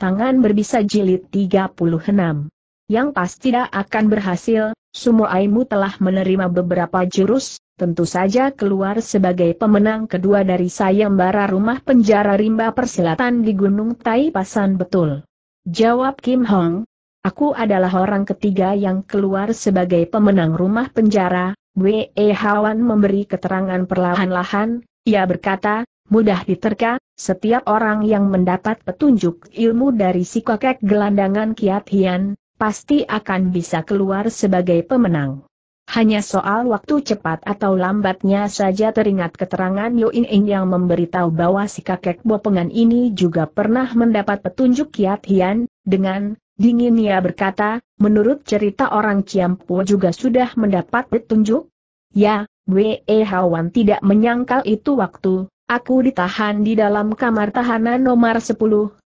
Tangan berbisa jilid 36. Yang pasti tidak akan berhasil, aimu telah menerima beberapa jurus, tentu saja keluar sebagai pemenang kedua dari sayembara rumah penjara rimba persilatan di Gunung Tai Pasan betul. Jawab Kim Hong, aku adalah orang ketiga yang keluar sebagai pemenang rumah penjara, Wei Hawan memberi keterangan perlahan-lahan, ia berkata, mudah diterka, setiap orang yang mendapat petunjuk ilmu dari si kakek gelandangan Kiat Hian, pasti akan bisa keluar sebagai pemenang. Hanya soal waktu cepat atau lambatnya saja teringat keterangan Yo In In yang memberitahu bahwa si kakek bopengan ini juga pernah mendapat petunjuk Kiat Hian, dengan dingin ia berkata, menurut cerita orang Ciampu juga sudah mendapat petunjuk? Ya, Wei Hawan tidak menyangkal itu waktu, Aku ditahan di dalam kamar tahanan nomor 10,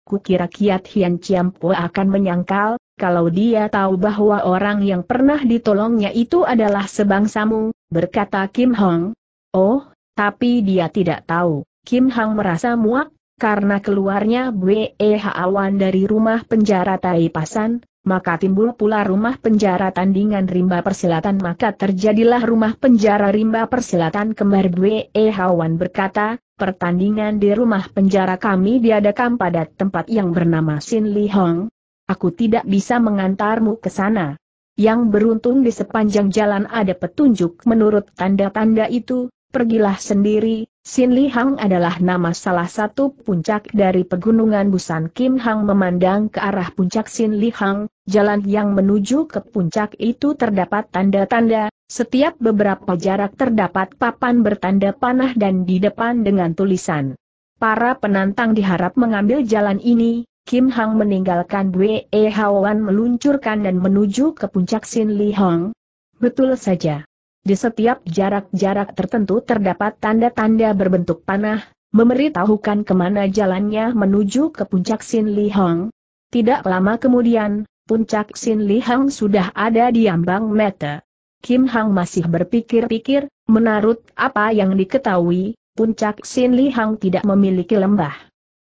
kukira Kiat Hian Po akan menyangkal, kalau dia tahu bahwa orang yang pernah ditolongnya itu adalah sebangsamu, berkata Kim Hong. Oh, tapi dia tidak tahu, Kim Hong merasa muak, karena keluarnya B.E.H. Awan dari rumah penjara Tai Pasan, maka timbul pula rumah penjara tandingan rimba persilatan maka terjadilah rumah penjara rimba persilatan kembar B.E.H. Awan berkata, Pertandingan di rumah penjara kami diadakan pada tempat yang bernama Sin Li Hong. Aku tidak bisa mengantarmu ke sana. Yang beruntung di sepanjang jalan ada petunjuk menurut tanda-tanda itu, pergilah sendiri, Sin Li Hang adalah nama salah satu puncak dari pegunungan Busan Kim Hang memandang ke arah puncak Sin Li Hang, jalan yang menuju ke puncak itu terdapat tanda-tanda, setiap beberapa jarak terdapat papan bertanda panah dan di depan dengan tulisan. Para penantang diharap mengambil jalan ini, Kim Hang meninggalkan E Hawan meluncurkan dan menuju ke puncak Sin Li Hong. Betul saja. Di setiap jarak-jarak tertentu terdapat tanda-tanda berbentuk panah, memberitahukan kemana jalannya menuju ke puncak Sin Li Hong. Tidak lama kemudian, puncak Sin Li Hong sudah ada di ambang meter. Kim Hang masih berpikir-pikir, menurut apa yang diketahui, puncak Sin Li Hang tidak memiliki lembah.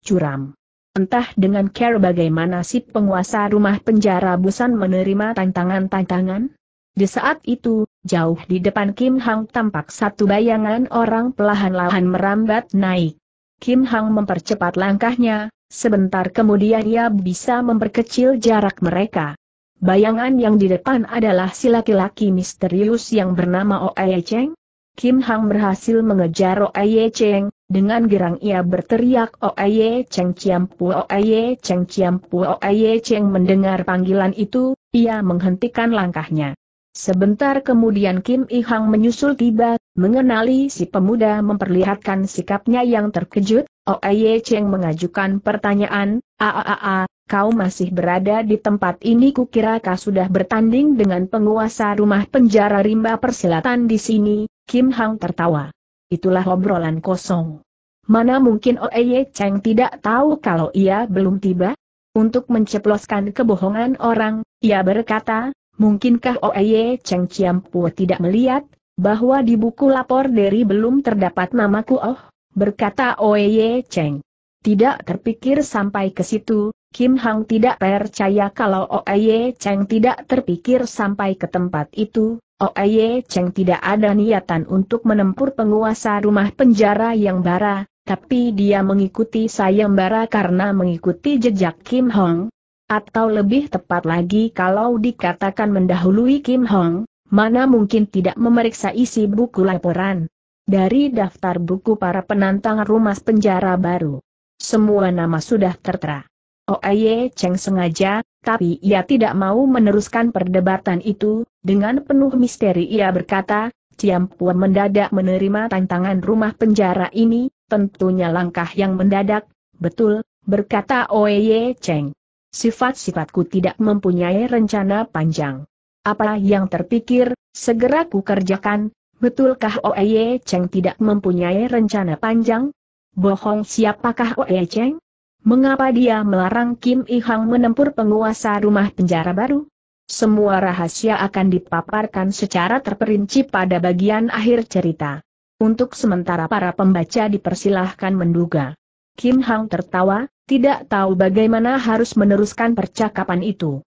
Curam. Entah dengan care bagaimana si penguasa rumah penjara Busan menerima tantangan-tantangan? Di saat itu, jauh di depan Kim Hang tampak satu bayangan orang pelahan-lahan merambat naik. Kim Hang mempercepat langkahnya, sebentar kemudian ia bisa memperkecil jarak mereka. Bayangan yang di depan adalah si laki-laki misterius yang bernama Oe Cheng. Kim Hang berhasil mengejar Oe Cheng, dengan gerang ia berteriak Oe Cheng Ciampu Oe Cheng Ciampu Oe Cheng mendengar panggilan itu, ia menghentikan langkahnya. Sebentar kemudian Kim I Hang menyusul tiba, mengenali si pemuda memperlihatkan sikapnya yang terkejut, Oe Cheng mengajukan pertanyaan, -a, kau masih berada di tempat ini kukira kau sudah bertanding dengan penguasa rumah penjara rimba persilatan di sini, Kim Hang tertawa. Itulah obrolan kosong. Mana mungkin Oeye Cheng tidak tahu kalau ia belum tiba? Untuk menceploskan kebohongan orang, ia berkata, mungkinkah Oeye Cheng Ciampu tidak melihat, bahwa di buku lapor dari belum terdapat namaku oh, berkata Oeye Cheng. Tidak terpikir sampai ke situ, Kim Hang tidak percaya kalau Oeye Cheng tidak terpikir sampai ke tempat itu, Oeye Cheng tidak ada niatan untuk menempur penguasa rumah penjara yang bara, tapi dia mengikuti sayembara karena mengikuti jejak Kim Hong. Atau lebih tepat lagi kalau dikatakan mendahului Kim Hong, mana mungkin tidak memeriksa isi buku laporan. Dari daftar buku para penantang rumah penjara baru. Semua nama sudah tertera. Oye oh, Cheng sengaja, tapi ia tidak mau meneruskan perdebatan itu, dengan penuh misteri ia berkata, Ciam Pua mendadak menerima tantangan rumah penjara ini, tentunya langkah yang mendadak, betul, berkata Oye Cheng. Sifat-sifatku tidak mempunyai rencana panjang. Apa yang terpikir, segera ku kerjakan, betulkah Oye Cheng tidak mempunyai rencana panjang? Bohong siapakah Oye Cheng? Mengapa dia melarang Kim I Hang menempuh penguasa rumah penjara baru? Semua rahasia akan dipaparkan secara terperinci pada bagian akhir cerita. Untuk sementara para pembaca dipersilahkan menduga. Kim Hang tertawa, tidak tahu bagaimana harus meneruskan percakapan itu.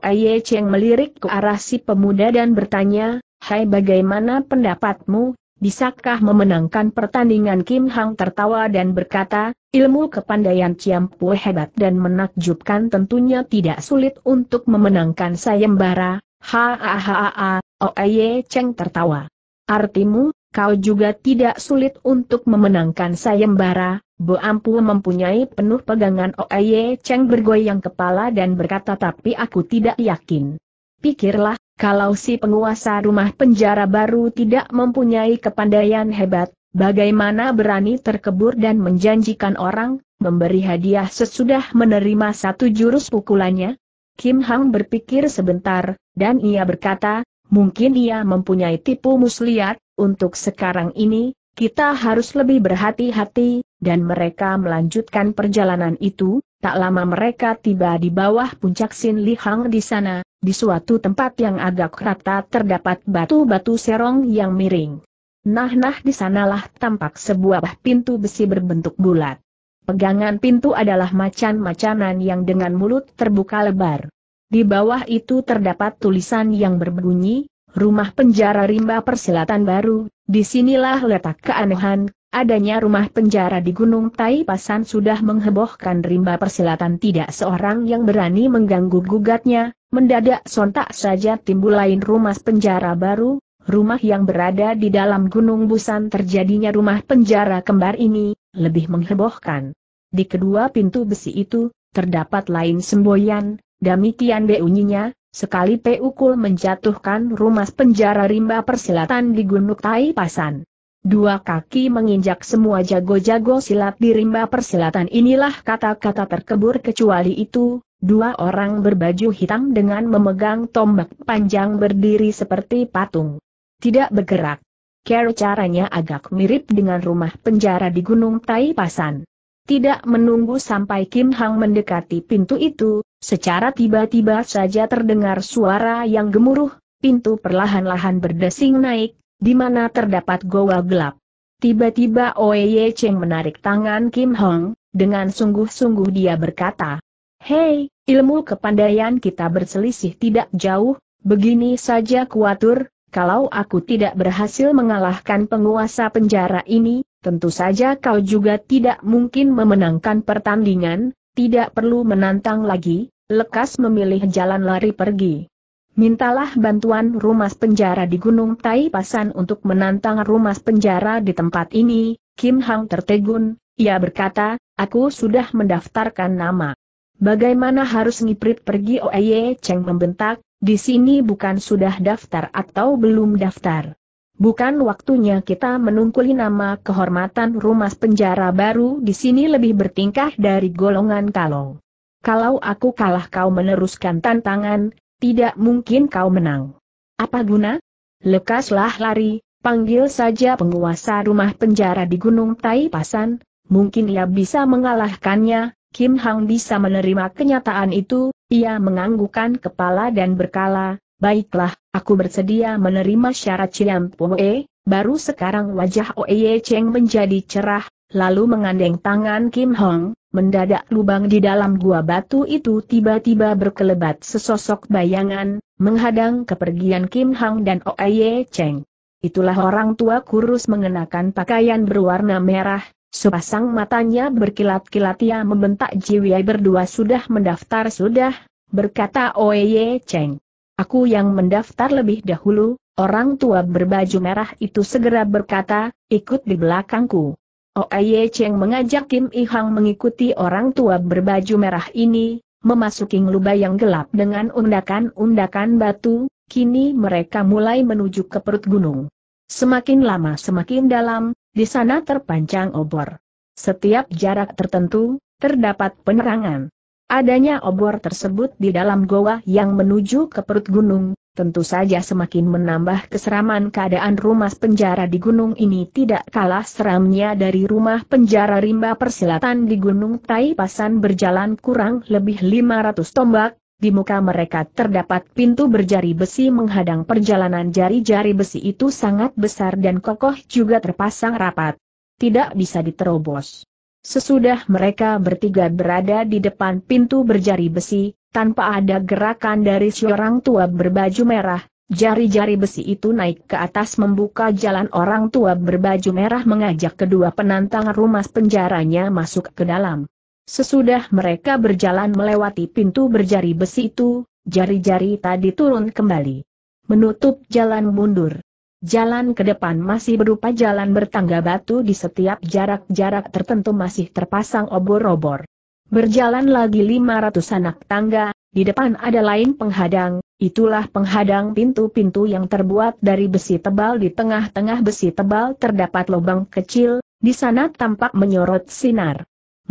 Ye Cheng melirik ke arah si pemuda dan bertanya, Hai bagaimana pendapatmu, bisakah memenangkan pertandingan Kim Hang tertawa dan berkata, Ilmu kepandaian Ciampu hebat dan menakjubkan tentunya tidak sulit untuk memenangkan sayembara, hahaha, Oeye Cheng tertawa. Artimu, kau juga tidak sulit untuk memenangkan sayembara, Bo Ampu mempunyai penuh pegangan Oeye Cheng bergoyang kepala dan berkata tapi aku tidak yakin. Pikirlah, kalau si penguasa rumah penjara baru tidak mempunyai kepandaian hebat, Bagaimana berani terkebur dan menjanjikan orang, memberi hadiah sesudah menerima satu jurus pukulannya? Kim Hang berpikir sebentar, dan ia berkata, mungkin ia mempunyai tipu muslihat, untuk sekarang ini, kita harus lebih berhati-hati, dan mereka melanjutkan perjalanan itu, tak lama mereka tiba di bawah puncak Sin Li Hang di sana, di suatu tempat yang agak rata terdapat batu-batu serong yang miring. Nah-nah di sanalah tampak sebuah pintu besi berbentuk bulat. Pegangan pintu adalah macan-macanan yang dengan mulut terbuka lebar. Di bawah itu terdapat tulisan yang berbunyi, Rumah Penjara Rimba Persilatan Baru, disinilah letak keanehan, adanya rumah penjara di Gunung Tai Pasan sudah menghebohkan Rimba Persilatan tidak seorang yang berani mengganggu gugatnya, mendadak sontak saja timbul lain rumah penjara baru, rumah yang berada di dalam Gunung Busan terjadinya rumah penjara kembar ini, lebih menghebohkan. Di kedua pintu besi itu, terdapat lain semboyan, damikian beunyinya, sekali peukul menjatuhkan rumah penjara rimba persilatan di Gunung Tai Pasan. Dua kaki menginjak semua jago-jago silat di rimba persilatan inilah kata-kata terkebur kecuali itu, dua orang berbaju hitam dengan memegang tombak panjang berdiri seperti patung tidak bergerak. Cara caranya agak mirip dengan rumah penjara di Gunung Tai Pasan. Tidak menunggu sampai Kim Hang mendekati pintu itu, secara tiba-tiba saja terdengar suara yang gemuruh, pintu perlahan-lahan berdesing naik, di mana terdapat goa gelap. Tiba-tiba Oye Cheng menarik tangan Kim Hong, dengan sungguh-sungguh dia berkata, Hei, ilmu kepandaian kita berselisih tidak jauh, begini saja kuatur, kalau aku tidak berhasil mengalahkan penguasa penjara ini, tentu saja kau juga tidak mungkin memenangkan pertandingan, tidak perlu menantang lagi, lekas memilih jalan lari pergi. Mintalah bantuan rumah penjara di Gunung Tai Pasan untuk menantang rumah penjara di tempat ini, Kim Hang tertegun, ia berkata, aku sudah mendaftarkan nama. Bagaimana harus ngiprit pergi Oeye Cheng membentak, di sini bukan sudah daftar atau belum daftar. Bukan waktunya kita menungkuli nama kehormatan rumah penjara baru di sini lebih bertingkah dari golongan kalong. Kalau aku kalah kau meneruskan tantangan, tidak mungkin kau menang. Apa guna? Lekaslah lari, panggil saja penguasa rumah penjara di Gunung Tai Pasan, mungkin ia bisa mengalahkannya, Kim Hang bisa menerima kenyataan itu, ia menganggukkan kepala dan berkala, baiklah, aku bersedia menerima syarat Chiam Poe, baru sekarang wajah Oye Cheng menjadi cerah, lalu mengandeng tangan Kim Hong, mendadak lubang di dalam gua batu itu tiba-tiba berkelebat sesosok bayangan, menghadang kepergian Kim Hang dan Oye Cheng. Itulah orang tua kurus mengenakan pakaian berwarna merah, Sepasang matanya berkilat-kilat ia membentak Jiwei berdua sudah mendaftar sudah, berkata Oye Cheng. Aku yang mendaftar lebih dahulu, orang tua berbaju merah itu segera berkata, ikut di belakangku. Oye Cheng mengajak Kim Ihang mengikuti orang tua berbaju merah ini, memasuki lubang yang gelap dengan undakan-undakan batu, kini mereka mulai menuju ke perut gunung. Semakin lama semakin dalam, di sana terpanjang obor. Setiap jarak tertentu, terdapat penerangan. Adanya obor tersebut di dalam goa yang menuju ke perut gunung, tentu saja semakin menambah keseraman keadaan rumah penjara di gunung ini tidak kalah seramnya dari rumah penjara rimba persilatan di gunung Tai Pasan berjalan kurang lebih 500 tombak, di muka mereka terdapat pintu berjari besi menghadang perjalanan jari-jari besi itu sangat besar dan kokoh juga terpasang rapat. Tidak bisa diterobos. Sesudah mereka bertiga berada di depan pintu berjari besi, tanpa ada gerakan dari seorang tua berbaju merah, jari-jari besi itu naik ke atas membuka jalan orang tua berbaju merah mengajak kedua penantang rumah penjaranya masuk ke dalam. Sesudah mereka berjalan melewati pintu berjari besi itu, jari-jari tadi turun kembali. Menutup jalan mundur. Jalan ke depan masih berupa jalan bertangga batu di setiap jarak-jarak tertentu masih terpasang obor-obor. Berjalan lagi lima ratus anak tangga, di depan ada lain penghadang, itulah penghadang pintu-pintu yang terbuat dari besi tebal di tengah-tengah besi tebal terdapat lubang kecil, di sana tampak menyorot sinar.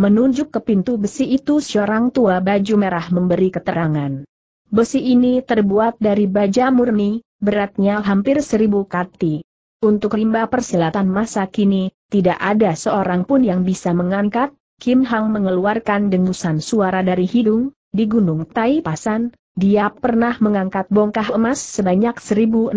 Menunjuk ke pintu besi itu seorang tua baju merah memberi keterangan. Besi ini terbuat dari baja murni, beratnya hampir seribu kati. Untuk rimba persilatan masa kini, tidak ada seorang pun yang bisa mengangkat, Kim Hang mengeluarkan dengusan suara dari hidung, di Gunung Tai Pasan, dia pernah mengangkat bongkah emas sebanyak 1.600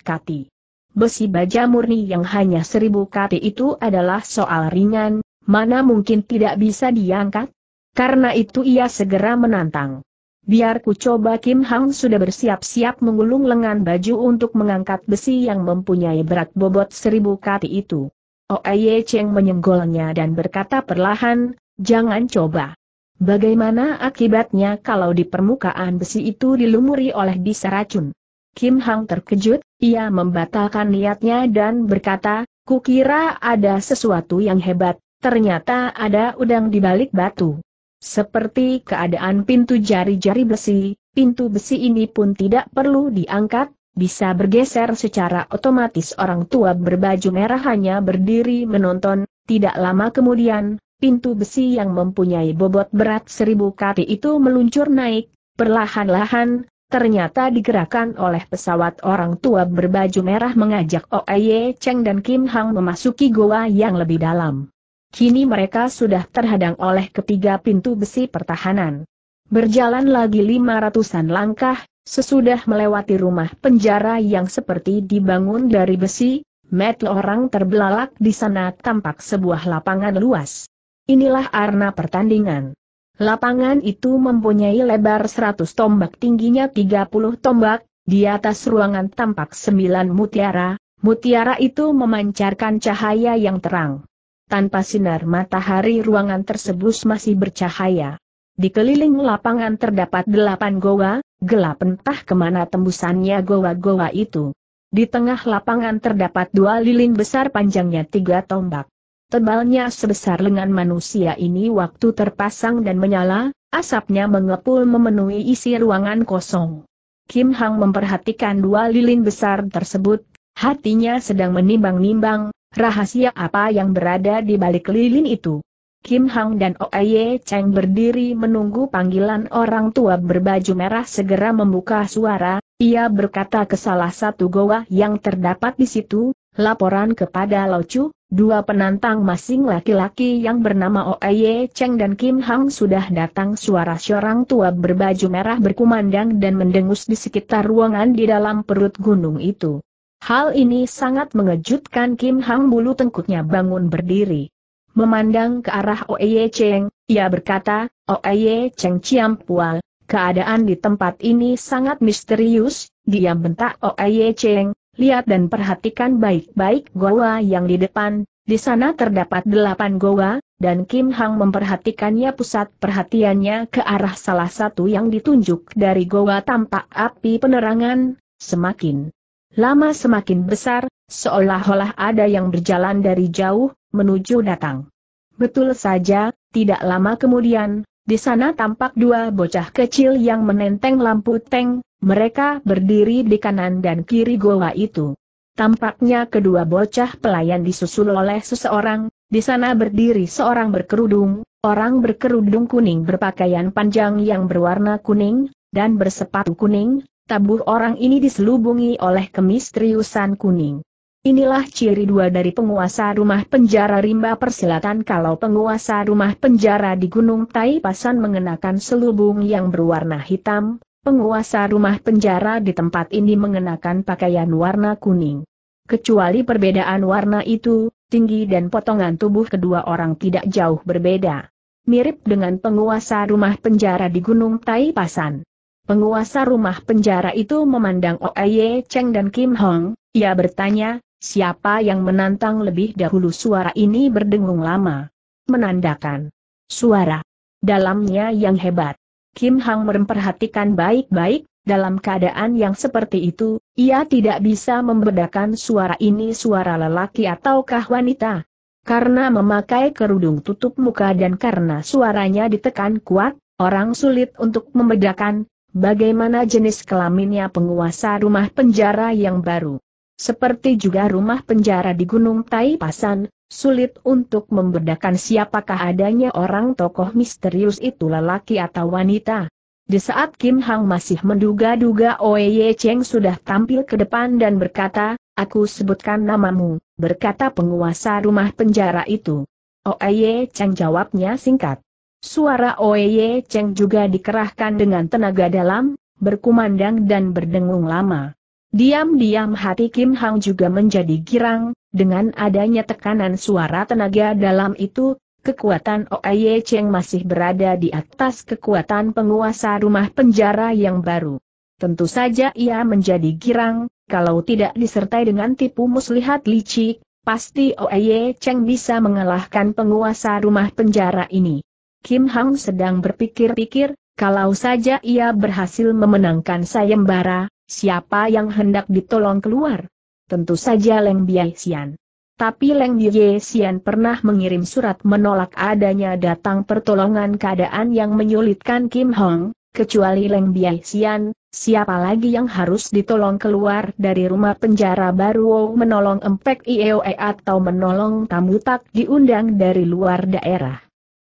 kati. Besi baja murni yang hanya 1.000 kati itu adalah soal ringan, mana mungkin tidak bisa diangkat? Karena itu ia segera menantang. Biar ku coba Kim Hang sudah bersiap-siap menggulung lengan baju untuk mengangkat besi yang mempunyai berat bobot seribu kati itu. Oeye oh, Cheng menyenggolnya dan berkata perlahan, jangan coba. Bagaimana akibatnya kalau di permukaan besi itu dilumuri oleh bisa racun? Kim Hang terkejut, ia membatalkan niatnya dan berkata, kukira ada sesuatu yang hebat, ternyata ada udang di balik batu. Seperti keadaan pintu jari-jari besi, pintu besi ini pun tidak perlu diangkat, bisa bergeser secara otomatis orang tua berbaju merah hanya berdiri menonton, tidak lama kemudian, pintu besi yang mempunyai bobot berat seribu kati itu meluncur naik, perlahan-lahan, ternyata digerakkan oleh pesawat orang tua berbaju merah mengajak Oeye Cheng dan Kim Hang memasuki goa yang lebih dalam. Kini mereka sudah terhadang oleh ketiga pintu besi pertahanan. Berjalan lagi lima ratusan langkah, sesudah melewati rumah penjara yang seperti dibangun dari besi, met orang terbelalak di sana tampak sebuah lapangan luas. Inilah arena pertandingan. Lapangan itu mempunyai lebar 100 tombak tingginya 30 tombak, di atas ruangan tampak sembilan mutiara, mutiara itu memancarkan cahaya yang terang tanpa sinar matahari ruangan tersebut masih bercahaya. Di keliling lapangan terdapat delapan goa, gelap entah kemana tembusannya goa-goa itu. Di tengah lapangan terdapat dua lilin besar panjangnya tiga tombak. Tebalnya sebesar lengan manusia ini waktu terpasang dan menyala, asapnya mengepul memenuhi isi ruangan kosong. Kim Hang memperhatikan dua lilin besar tersebut, hatinya sedang menimbang-nimbang, Rahasia apa yang berada di balik lilin itu? Kim Hang dan Oye Cheng berdiri menunggu panggilan orang tua berbaju merah segera membuka suara, ia berkata ke salah satu goa yang terdapat di situ, laporan kepada Lao Chu. dua penantang masing laki-laki yang bernama Oye Cheng dan Kim Hang sudah datang suara seorang tua berbaju merah berkumandang dan mendengus di sekitar ruangan di dalam perut gunung itu. Hal ini sangat mengejutkan Kim Hang bulu tengkuknya bangun berdiri. Memandang ke arah Oeye Cheng, ia berkata, Oeye Cheng Ciampual, keadaan di tempat ini sangat misterius, dia bentak Oeye Cheng, lihat dan perhatikan baik-baik goa yang di depan, di sana terdapat delapan goa, dan Kim Hang memperhatikannya pusat perhatiannya ke arah salah satu yang ditunjuk dari goa tampak api penerangan, semakin Lama semakin besar, seolah-olah ada yang berjalan dari jauh, menuju datang. Betul saja, tidak lama kemudian, di sana tampak dua bocah kecil yang menenteng lampu teng. mereka berdiri di kanan dan kiri goa itu. Tampaknya kedua bocah pelayan disusul oleh seseorang, di sana berdiri seorang berkerudung, orang berkerudung kuning berpakaian panjang yang berwarna kuning, dan bersepatu kuning, Tabuh orang ini diselubungi oleh kemistriusan kuning. Inilah ciri dua dari penguasa rumah penjara rimba persilatan kalau penguasa rumah penjara di Gunung Taipasan mengenakan selubung yang berwarna hitam, penguasa rumah penjara di tempat ini mengenakan pakaian warna kuning. Kecuali perbedaan warna itu, tinggi dan potongan tubuh kedua orang tidak jauh berbeda. Mirip dengan penguasa rumah penjara di Gunung Taipasan. Penguasa rumah penjara itu memandang Oye Cheng dan Kim Hong, ia bertanya, siapa yang menantang lebih dahulu suara ini berdengung lama. Menandakan suara dalamnya yang hebat. Kim Hong memperhatikan baik-baik, dalam keadaan yang seperti itu, ia tidak bisa membedakan suara ini suara lelaki ataukah wanita. Karena memakai kerudung tutup muka dan karena suaranya ditekan kuat, orang sulit untuk membedakan, Bagaimana jenis kelaminnya penguasa rumah penjara yang baru? Seperti juga rumah penjara di Gunung Taipasan, sulit untuk membedakan siapakah adanya orang tokoh misterius itu lelaki atau wanita. Di saat Kim Hang masih menduga-duga Oye Cheng sudah tampil ke depan dan berkata, Aku sebutkan namamu, berkata penguasa rumah penjara itu. Oye Cheng jawabnya singkat. Suara Oye Cheng juga dikerahkan dengan tenaga dalam, berkumandang dan berdengung lama. Diam-diam hati Kim Hang juga menjadi girang, dengan adanya tekanan suara tenaga dalam itu, kekuatan Oye Cheng masih berada di atas kekuatan penguasa rumah penjara yang baru. Tentu saja ia menjadi girang, kalau tidak disertai dengan tipu muslihat licik, pasti Oye Cheng bisa mengalahkan penguasa rumah penjara ini. Kim Hang sedang berpikir-pikir, kalau saja ia berhasil memenangkan sayembara, siapa yang hendak ditolong keluar? Tentu saja Leng Biai Xian. Tapi Leng Biai Xian pernah mengirim surat menolak adanya datang pertolongan keadaan yang menyulitkan Kim Hong, kecuali Leng Biai Xian, siapa lagi yang harus ditolong keluar dari rumah penjara baru menolong Empek Ieoe atau menolong tamu tak diundang dari luar daerah.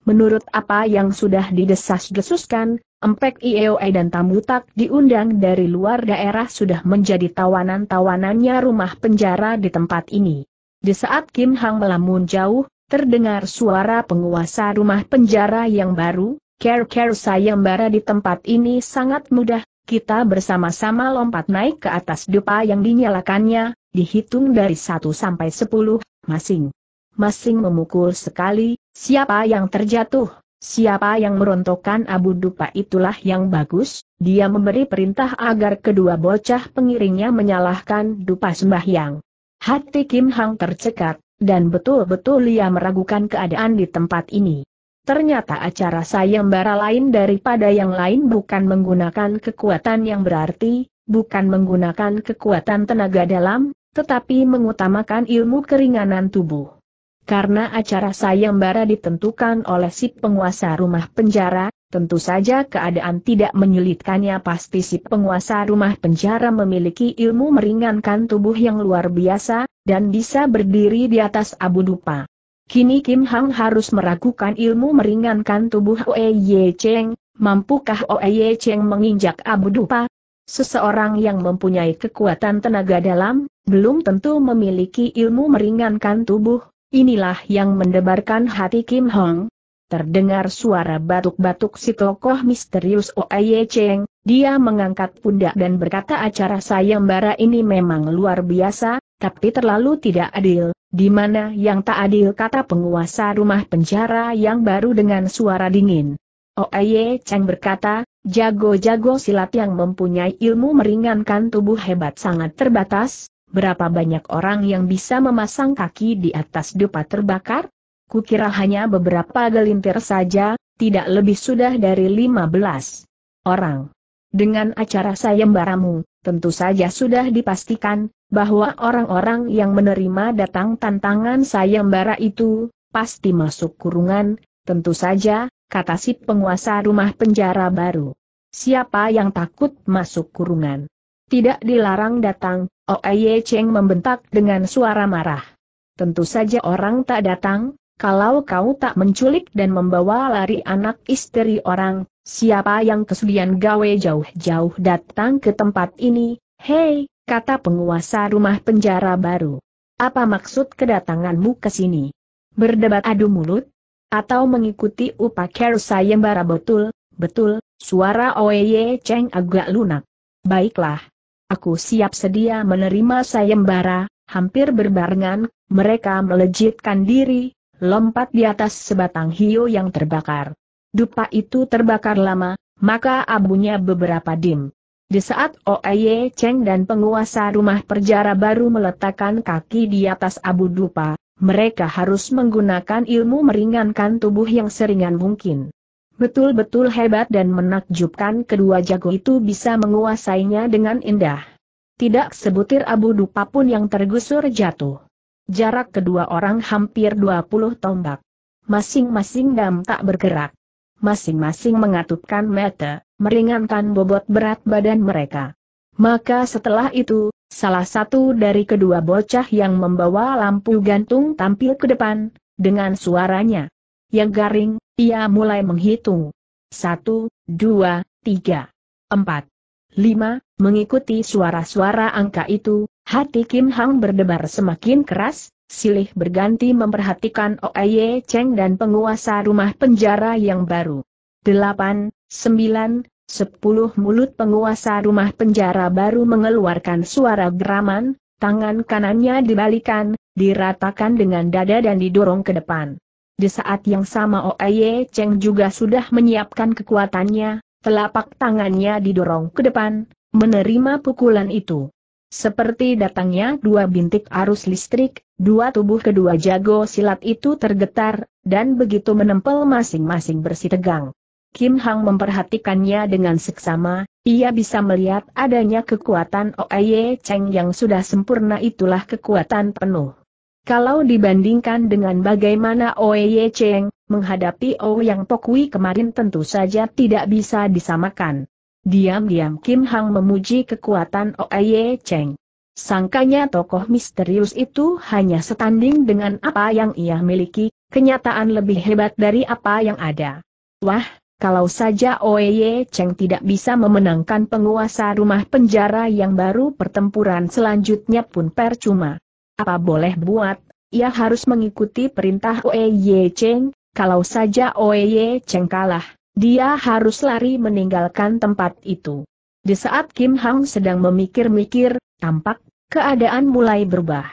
Menurut apa yang sudah didesas-desuskan, Empek Ioe dan tamu-tak diundang dari luar daerah sudah menjadi tawanan-tawanannya rumah penjara di tempat ini. Di saat Kim Hang melamun jauh, terdengar suara penguasa rumah penjara yang baru, care-care sayembara di tempat ini sangat mudah, kita bersama-sama lompat naik ke atas dupa yang dinyalakannya, dihitung dari 1 sampai 10, masing. Masing memukul sekali, Siapa yang terjatuh, siapa yang merontokkan abu dupa itulah yang bagus, dia memberi perintah agar kedua bocah pengiringnya menyalahkan dupa sembahyang. Hati Kim Hang tercekat, dan betul-betul ia meragukan keadaan di tempat ini. Ternyata acara sayembara lain daripada yang lain bukan menggunakan kekuatan yang berarti, bukan menggunakan kekuatan tenaga dalam, tetapi mengutamakan ilmu keringanan tubuh. Karena acara sayembara ditentukan oleh si penguasa rumah penjara, tentu saja keadaan tidak menyulitkannya pasti si penguasa rumah penjara memiliki ilmu meringankan tubuh yang luar biasa, dan bisa berdiri di atas abu dupa. Kini Kim Hang harus meragukan ilmu meringankan tubuh Oe Ye Cheng, mampukah Oe Ye Cheng menginjak abu dupa? Seseorang yang mempunyai kekuatan tenaga dalam, belum tentu memiliki ilmu meringankan tubuh, Inilah yang mendebarkan hati Kim Hong. Terdengar suara batuk-batuk si tokoh misterius Oye Cheng, dia mengangkat pundak dan berkata acara sayembara ini memang luar biasa, tapi terlalu tidak adil, di mana yang tak adil kata penguasa rumah penjara yang baru dengan suara dingin. Oye Cheng berkata, jago-jago silat yang mempunyai ilmu meringankan tubuh hebat sangat terbatas, Berapa banyak orang yang bisa memasang kaki di atas dupa terbakar? Kukira hanya beberapa gelintir saja, tidak lebih sudah dari 15 orang. Dengan acara sayembaramu, tentu saja sudah dipastikan, bahwa orang-orang yang menerima datang tantangan sayembara itu, pasti masuk kurungan, tentu saja, kata si penguasa rumah penjara baru. Siapa yang takut masuk kurungan? Tidak dilarang datang, Oye oh, Cheng membentak dengan suara marah. Tentu saja orang tak datang, kalau kau tak menculik dan membawa lari anak istri orang, siapa yang kesulian gawe jauh-jauh datang ke tempat ini, hei, kata penguasa rumah penjara baru. Apa maksud kedatanganmu ke sini? Berdebat adu mulut? Atau mengikuti upacara sayembara betul, betul, suara Oye Cheng agak lunak. Baiklah, Aku siap sedia menerima sayembara, hampir berbarengan, mereka melejitkan diri, lompat di atas sebatang hiu yang terbakar. Dupa itu terbakar lama, maka abunya beberapa dim. Di saat Oeye Cheng dan penguasa rumah perjara baru meletakkan kaki di atas abu dupa, mereka harus menggunakan ilmu meringankan tubuh yang seringan mungkin. Betul-betul hebat dan menakjubkan kedua jago itu bisa menguasainya dengan indah. Tidak sebutir abu dupa pun yang tergusur jatuh. Jarak kedua orang hampir 20 tombak. Masing-masing dam tak bergerak. Masing-masing mengatupkan mata, meringankan bobot berat badan mereka. Maka setelah itu, salah satu dari kedua bocah yang membawa lampu gantung tampil ke depan, dengan suaranya. Yang garing, ia mulai menghitung. Satu, dua, tiga, empat, lima, mengikuti suara-suara angka itu, hati Kim Hang berdebar semakin keras, silih berganti memperhatikan Oye Cheng dan penguasa rumah penjara yang baru. Delapan, sembilan, sepuluh mulut penguasa rumah penjara baru mengeluarkan suara geraman, tangan kanannya dibalikan, diratakan dengan dada dan didorong ke depan. Di saat yang sama Oye Cheng juga sudah menyiapkan kekuatannya, telapak tangannya didorong ke depan, menerima pukulan itu. Seperti datangnya dua bintik arus listrik, dua tubuh kedua jago silat itu tergetar, dan begitu menempel masing-masing bersih tegang. Kim Hang memperhatikannya dengan seksama, ia bisa melihat adanya kekuatan Oye Cheng yang sudah sempurna itulah kekuatan penuh. Kalau dibandingkan dengan bagaimana Oye Cheng, menghadapi yang Pokwi kemarin tentu saja tidak bisa disamakan. Diam-diam Kim Hang memuji kekuatan Oye Cheng. Sangkanya tokoh misterius itu hanya setanding dengan apa yang ia miliki, kenyataan lebih hebat dari apa yang ada. Wah, kalau saja Oye Cheng tidak bisa memenangkan penguasa rumah penjara yang baru pertempuran selanjutnya pun percuma. Apa boleh buat, ia harus mengikuti perintah Oeye Cheng, kalau saja Oeye Cheng kalah, dia harus lari meninggalkan tempat itu. Di saat Kim Hang sedang memikir-mikir, tampak, keadaan mulai berubah.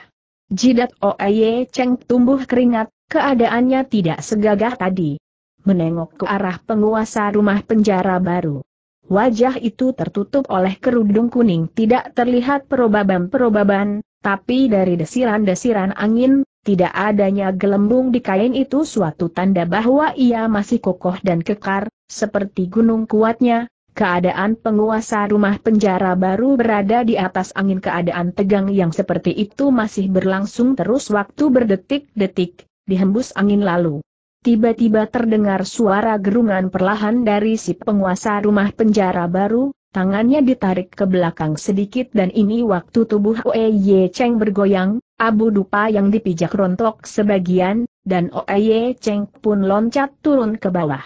Jidat Oeye Cheng tumbuh keringat, keadaannya tidak segagah tadi. Menengok ke arah penguasa rumah penjara baru. Wajah itu tertutup oleh kerudung kuning tidak terlihat perobaban-perobaban, tapi dari desiran-desiran angin, tidak adanya gelembung di kain itu suatu tanda bahwa ia masih kokoh dan kekar, seperti gunung kuatnya, keadaan penguasa rumah penjara baru berada di atas angin keadaan tegang yang seperti itu masih berlangsung terus waktu berdetik-detik, dihembus angin lalu. Tiba-tiba terdengar suara gerungan perlahan dari si penguasa rumah penjara baru, Tangannya ditarik ke belakang sedikit dan ini waktu tubuh Oeye Cheng bergoyang, abu dupa yang dipijak rontok sebagian, dan Oeye Cheng pun loncat turun ke bawah.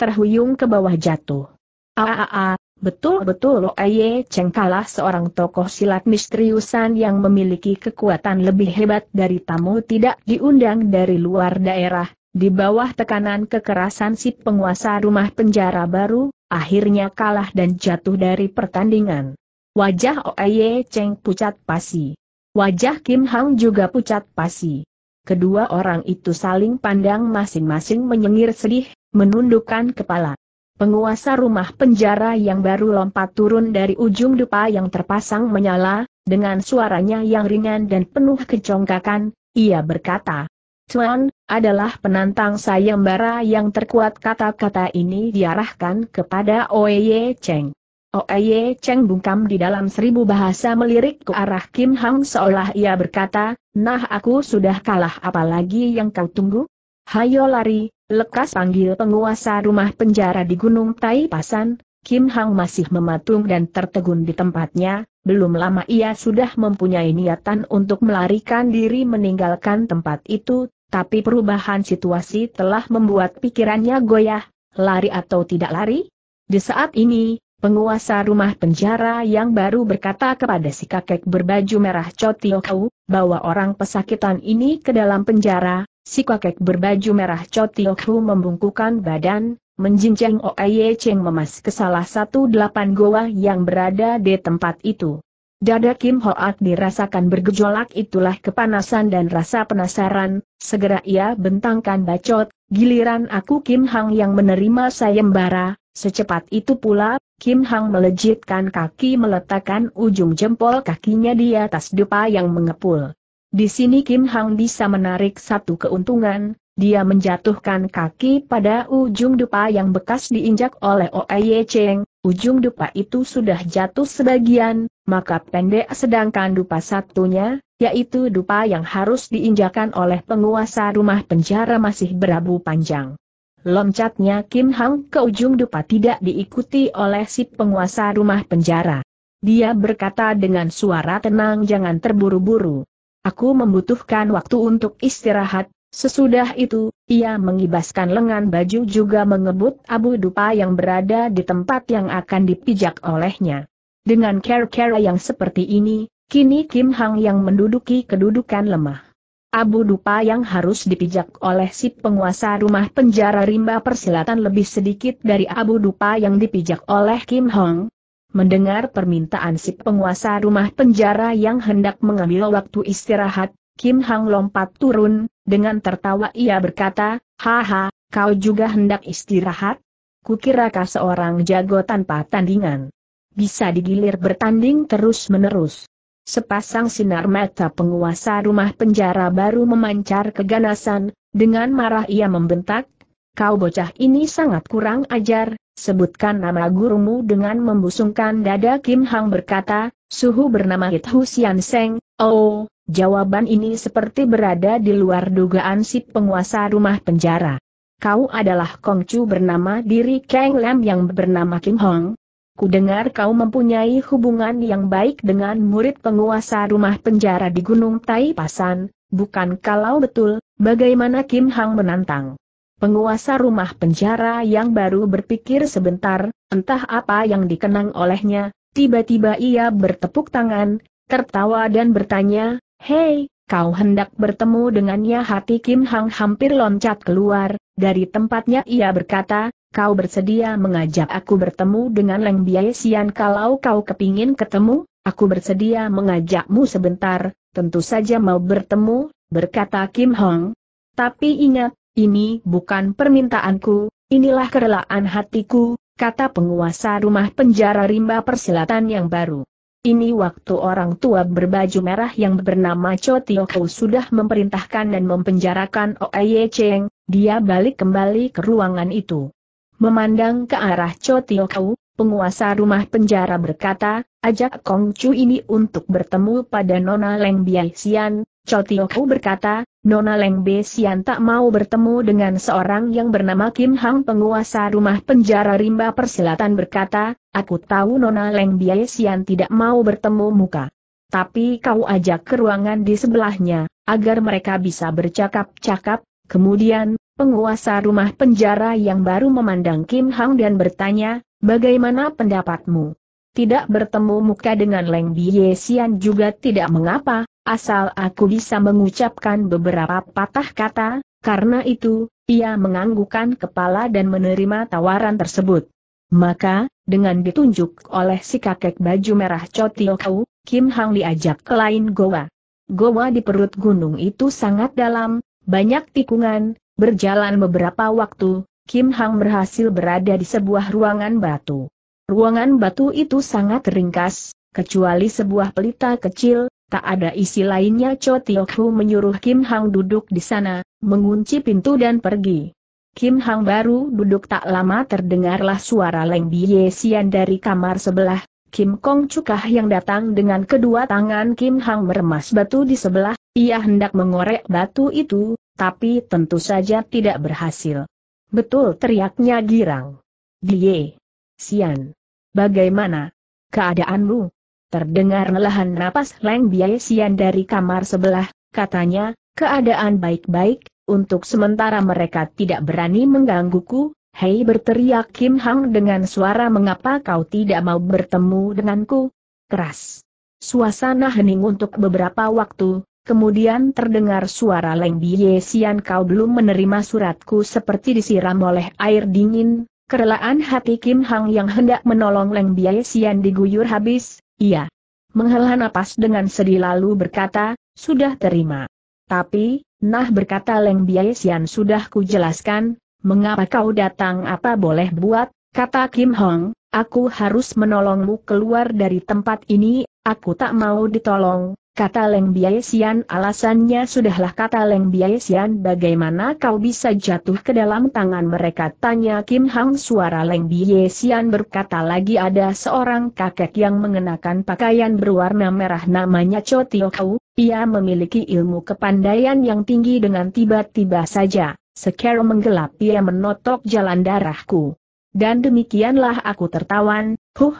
Terhuyung ke bawah jatuh. Aaa, betul-betul Oeye Cheng kalah seorang tokoh silat misteriusan yang memiliki kekuatan lebih hebat dari tamu tidak diundang dari luar daerah, di bawah tekanan kekerasan si penguasa rumah penjara baru, akhirnya kalah dan jatuh dari pertandingan. Wajah Oye Cheng pucat pasi. Wajah Kim Hang juga pucat pasi. Kedua orang itu saling pandang masing-masing menyengir sedih, menundukkan kepala. Penguasa rumah penjara yang baru lompat turun dari ujung dupa yang terpasang menyala, dengan suaranya yang ringan dan penuh kecongkakan, ia berkata, Tuan, adalah penantang sayembara yang terkuat kata-kata ini diarahkan kepada Oye Cheng. Oye Cheng bungkam di dalam seribu bahasa melirik ke arah Kim Hang seolah ia berkata, Nah aku sudah kalah apalagi yang kau tunggu? Hayo lari, lekas panggil penguasa rumah penjara di Gunung Tai Pasan, Kim Hang masih mematung dan tertegun di tempatnya, belum lama ia sudah mempunyai niatan untuk melarikan diri meninggalkan tempat itu, tapi perubahan situasi telah membuat pikirannya goyah, lari atau tidak lari? Di saat ini, penguasa rumah penjara yang baru berkata kepada si kakek berbaju merah Chotio bahwa orang pesakitan ini ke dalam penjara, si kakek berbaju merah Chotio membungkukkan membungkukan badan, Menjinjang Oye Cheng memas ke salah satu delapan goa yang berada di tempat itu. Dada Kim Hoat dirasakan bergejolak itulah kepanasan dan rasa penasaran, segera ia bentangkan bacot, giliran aku Kim Hang yang menerima sayembara, secepat itu pula, Kim Hang melejitkan kaki meletakkan ujung jempol kakinya di atas dupa yang mengepul. Di sini Kim Hang bisa menarik satu keuntungan, dia menjatuhkan kaki pada ujung dupa yang bekas diinjak oleh Ye Cheng, ujung dupa itu sudah jatuh sebagian, maka pendek sedangkan dupa satunya, yaitu dupa yang harus diinjakan oleh penguasa rumah penjara masih berabu panjang. Loncatnya Kim Hang ke ujung dupa tidak diikuti oleh si penguasa rumah penjara. Dia berkata dengan suara tenang jangan terburu-buru. Aku membutuhkan waktu untuk istirahat, Sesudah itu, ia mengibaskan lengan baju juga mengebut abu dupa yang berada di tempat yang akan dipijak olehnya. Dengan care-care yang seperti ini, kini Kim Hang yang menduduki kedudukan lemah. Abu dupa yang harus dipijak oleh si penguasa rumah penjara rimba persilatan lebih sedikit dari abu dupa yang dipijak oleh Kim Hong. Mendengar permintaan si penguasa rumah penjara yang hendak mengambil waktu istirahat, Kim Hang lompat turun, dengan tertawa ia berkata, Haha, kau juga hendak istirahat? Kukira kau seorang jago tanpa tandingan. Bisa digilir bertanding terus-menerus. Sepasang sinar mata penguasa rumah penjara baru memancar keganasan, dengan marah ia membentak, Kau bocah ini sangat kurang ajar, sebutkan nama gurumu dengan membusungkan dada Kim Hang berkata, Suhu bernama Hu Sian Seng, oh, jawaban ini seperti berada di luar dugaan si penguasa rumah penjara. Kau adalah Kongcu bernama diri Kang Lam yang bernama Kim Hong. Ku dengar kau mempunyai hubungan yang baik dengan murid penguasa rumah penjara di Gunung Tai Pasan, bukan kalau betul, bagaimana Kim Hong menantang. Penguasa rumah penjara yang baru berpikir sebentar, entah apa yang dikenang olehnya, Tiba-tiba ia bertepuk tangan, tertawa dan bertanya, Hei, kau hendak bertemu dengannya hati Kim Hang hampir loncat keluar, dari tempatnya ia berkata, kau bersedia mengajak aku bertemu dengan Leng Biai Sian kalau kau kepingin ketemu, aku bersedia mengajakmu sebentar, tentu saja mau bertemu, berkata Kim Hong. Tapi ingat, ini bukan permintaanku, inilah kerelaan hatiku, kata penguasa rumah penjara rimba persilatan yang baru. Ini waktu orang tua berbaju merah yang bernama Cho Tiokou sudah memerintahkan dan mempenjarakan Oye Cheng, dia balik kembali ke ruangan itu. Memandang ke arah Cho Tiokou, penguasa rumah penjara berkata, ajak Kong Chu ini untuk bertemu pada Nona Leng Biai Xian, Cho Tiokou berkata, Nona Leng Besian tak mau bertemu dengan seorang yang bernama Kim Hang penguasa rumah penjara rimba persilatan berkata, aku tahu Nona Leng Besian tidak mau bertemu muka. Tapi kau ajak ke ruangan di sebelahnya, agar mereka bisa bercakap-cakap, kemudian, penguasa rumah penjara yang baru memandang Kim Hang dan bertanya, bagaimana pendapatmu? Tidak bertemu muka dengan Leng Bie Sian juga tidak mengapa, Asal aku bisa mengucapkan beberapa patah kata, karena itu, ia menganggukkan kepala dan menerima tawaran tersebut. Maka, dengan ditunjuk oleh si kakek baju merah Chotio Kau, Kim Hang diajak ke lain goa. Goa di perut gunung itu sangat dalam, banyak tikungan, berjalan beberapa waktu, Kim Hang berhasil berada di sebuah ruangan batu. Ruangan batu itu sangat ringkas, kecuali sebuah pelita kecil, Tak ada isi lainnya Cho Tio menyuruh Kim Hang duduk di sana, mengunci pintu dan pergi. Kim Hang baru duduk tak lama terdengarlah suara Leng Bie Xian dari kamar sebelah, Kim Kong Cukah yang datang dengan kedua tangan Kim Hang meremas batu di sebelah, ia hendak mengorek batu itu, tapi tentu saja tidak berhasil. Betul teriaknya girang. Bie. Xian. Bagaimana? Keadaanmu? Terdengar lelahan napas Leng Biasian dari kamar sebelah, katanya, keadaan baik-baik, untuk sementara mereka tidak berani menggangguku, Hei berteriak Kim Hang dengan suara mengapa kau tidak mau bertemu denganku? Keras. Suasana hening untuk beberapa waktu, kemudian terdengar suara Leng Biye Sian kau belum menerima suratku seperti disiram oleh air dingin, kerelaan hati Kim Hang yang hendak menolong Leng Biye diguyur habis, Iya. Menghela napas dengan sedih lalu berkata, sudah terima. Tapi, nah berkata Leng Biaisian sudah kujelaskan, mengapa kau datang apa boleh buat, kata Kim Hong, aku harus menolongmu keluar dari tempat ini, aku tak mau ditolong, Kata Leng Biaisian alasannya sudahlah kata Leng Biaisian bagaimana kau bisa jatuh ke dalam tangan mereka tanya Kim Hang suara Leng Biaisian berkata lagi ada seorang kakek yang mengenakan pakaian berwarna merah namanya Cho Tio Kau, ia memiliki ilmu kepandaian yang tinggi dengan tiba-tiba saja, Sekarang menggelap ia menotok jalan darahku. Dan demikianlah aku tertawan, huh,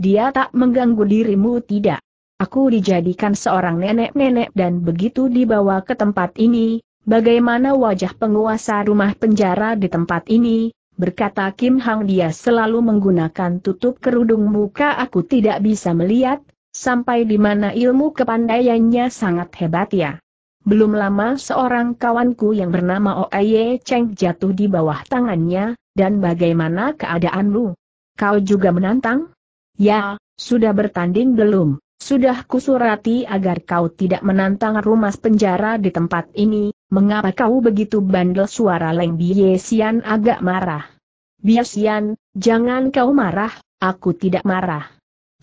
dia tak mengganggu dirimu tidak. Aku dijadikan seorang nenek-nenek dan begitu dibawa ke tempat ini, bagaimana wajah penguasa rumah penjara di tempat ini, berkata Kim Hang dia selalu menggunakan tutup kerudung muka aku tidak bisa melihat, sampai di mana ilmu kepandaiannya sangat hebat ya. Belum lama seorang kawanku yang bernama Oye Cheng jatuh di bawah tangannya, dan bagaimana keadaanmu? Kau juga menantang? Ya, sudah bertanding belum? Sudah kusurati agar kau tidak menantang rumah penjara di tempat ini, mengapa kau begitu bandel suara Leng Biesian agak marah. Biesian, jangan kau marah, aku tidak marah.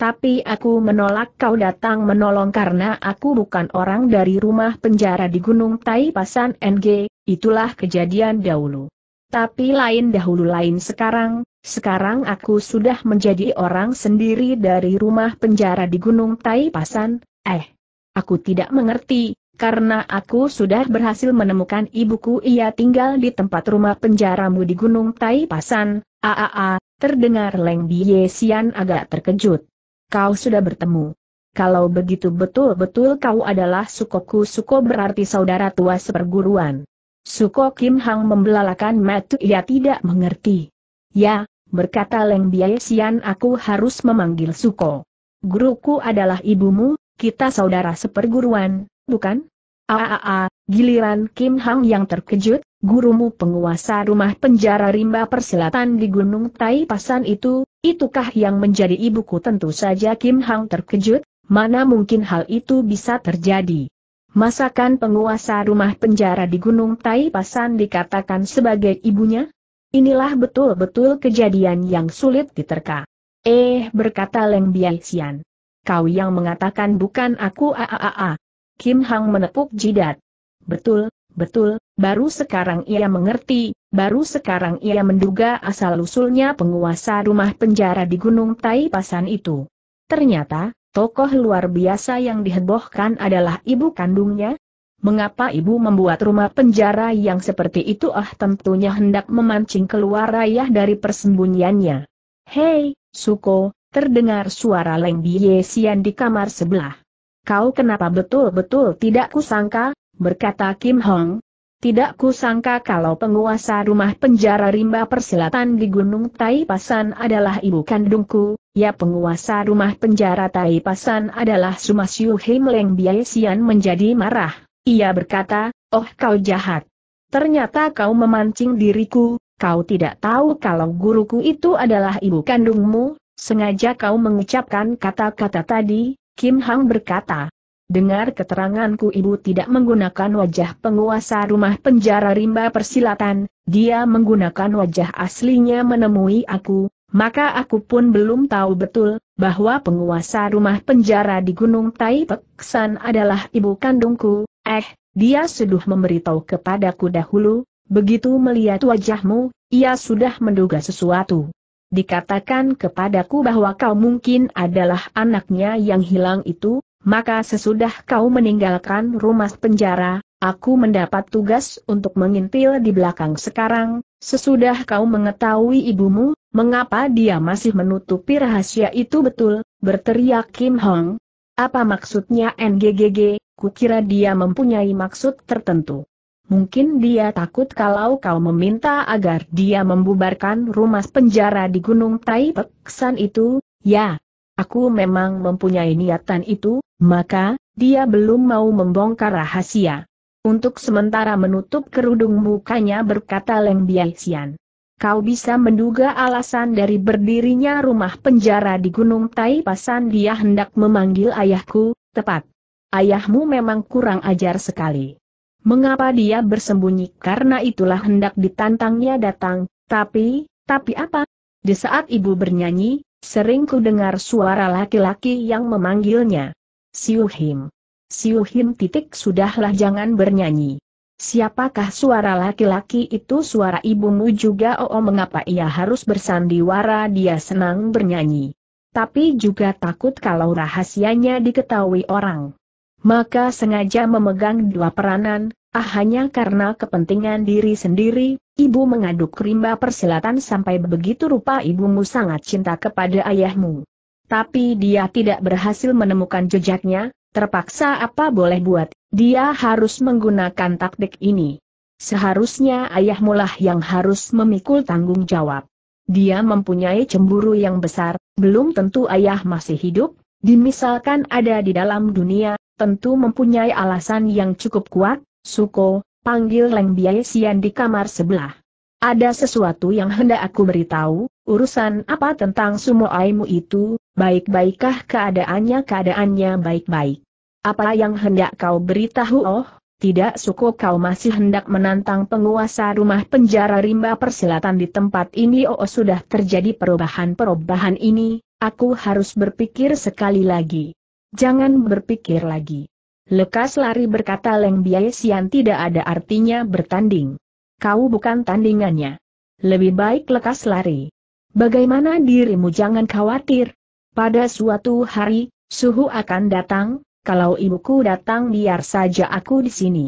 Tapi aku menolak kau datang menolong karena aku bukan orang dari rumah penjara di Gunung Tai Pasan NG, itulah kejadian dahulu. Tapi lain dahulu lain sekarang, sekarang aku sudah menjadi orang sendiri dari rumah penjara di Gunung Taipasan, eh. Aku tidak mengerti, karena aku sudah berhasil menemukan ibuku ia tinggal di tempat rumah penjaramu di Gunung Taipasan, aaa, terdengar Leng Bie Sian agak terkejut. Kau sudah bertemu. Kalau begitu betul-betul kau adalah Sukoku Suko berarti saudara tua seperguruan. Suko Kim Hang membelalakan mata ia tidak mengerti. Ya, berkata Leng Biasian aku harus memanggil Suko. Guruku adalah ibumu, kita saudara seperguruan, bukan? Aaaa, giliran Kim Hang yang terkejut, gurumu penguasa rumah penjara rimba persilatan di Gunung Tai Pasan itu, itukah yang menjadi ibuku tentu saja Kim Hang terkejut, mana mungkin hal itu bisa terjadi. Masakan penguasa rumah penjara di Gunung Tai Pasan dikatakan sebagai ibunya? Inilah betul-betul kejadian yang sulit diterka. Eh, berkata Leng Biaixian. Kau yang mengatakan bukan aku aaa. Kim Hang menepuk jidat. Betul, betul, baru sekarang ia mengerti, baru sekarang ia menduga asal-usulnya penguasa rumah penjara di Gunung Tai Pasan itu. Ternyata, tokoh luar biasa yang dihebohkan adalah ibu kandungnya, Mengapa ibu membuat rumah penjara yang seperti itu? Ah tentunya hendak memancing keluar ayah dari persembunyiannya. Hei, Suko, terdengar suara Leng Bie Sian di kamar sebelah. Kau kenapa betul-betul tidak kusangka, berkata Kim Hong. Tidak kusangka kalau penguasa rumah penjara rimba persilatan di Gunung Tai Pasan adalah ibu kandungku, ya penguasa rumah penjara Tai Pasan adalah Sumasyuhim Leng Biaisian menjadi marah. Ia berkata, oh kau jahat. Ternyata kau memancing diriku, kau tidak tahu kalau guruku itu adalah ibu kandungmu, sengaja kau mengucapkan kata-kata tadi, Kim Hang berkata. Dengar keteranganku ibu tidak menggunakan wajah penguasa rumah penjara rimba persilatan, dia menggunakan wajah aslinya menemui aku, maka aku pun belum tahu betul, bahwa penguasa rumah penjara di Gunung Tai Peksan adalah ibu kandungku, eh, dia sudah memberitahu kepadaku dahulu, begitu melihat wajahmu, ia sudah menduga sesuatu. Dikatakan kepadaku bahwa kau mungkin adalah anaknya yang hilang itu, maka sesudah kau meninggalkan rumah penjara, aku mendapat tugas untuk mengintil di belakang sekarang, sesudah kau mengetahui ibumu, Mengapa dia masih menutupi rahasia itu betul, berteriak Kim Hong? Apa maksudnya NGGG, kukira dia mempunyai maksud tertentu. Mungkin dia takut kalau kau meminta agar dia membubarkan rumah penjara di Gunung Tai Peksan itu, ya. Aku memang mempunyai niatan itu, maka, dia belum mau membongkar rahasia. Untuk sementara menutup kerudung mukanya berkata Leng Biaxian kau bisa menduga alasan dari berdirinya rumah penjara di Gunung Taipasan dia hendak memanggil ayahku, tepat. Ayahmu memang kurang ajar sekali. Mengapa dia bersembunyi? Karena itulah hendak ditantangnya datang, tapi, tapi apa? Di saat ibu bernyanyi, sering ku dengar suara laki-laki yang memanggilnya. Siuhim. Siuhim titik sudahlah jangan bernyanyi. Siapakah suara laki-laki itu suara ibumu juga Oh, mengapa ia harus bersandiwara dia senang bernyanyi. Tapi juga takut kalau rahasianya diketahui orang. Maka sengaja memegang dua peranan, ah hanya karena kepentingan diri sendiri, ibu mengaduk rimba persilatan sampai begitu rupa ibumu sangat cinta kepada ayahmu. Tapi dia tidak berhasil menemukan jejaknya, terpaksa apa boleh buat dia harus menggunakan taktik ini. Seharusnya Ayah Mulah yang harus memikul tanggung jawab. Dia mempunyai cemburu yang besar, belum tentu ayah masih hidup, dimisalkan ada di dalam dunia, tentu mempunyai alasan yang cukup kuat, Suko, panggil Leng Biai di kamar sebelah. Ada sesuatu yang hendak aku beritahu, urusan apa tentang sumo aimu itu, baik-baikkah keadaannya keadaannya baik-baik. Apa yang hendak kau beritahu oh? Tidak suku kau masih hendak menantang penguasa rumah penjara rimba persilatan di tempat ini oh sudah terjadi perubahan-perubahan ini, aku harus berpikir sekali lagi. Jangan berpikir lagi. Lekas lari berkata Leng Biai tidak ada artinya bertanding. Kau bukan tandingannya. Lebih baik lekas lari. Bagaimana dirimu jangan khawatir. Pada suatu hari, suhu akan datang, kalau ibuku datang biar saja aku di sini.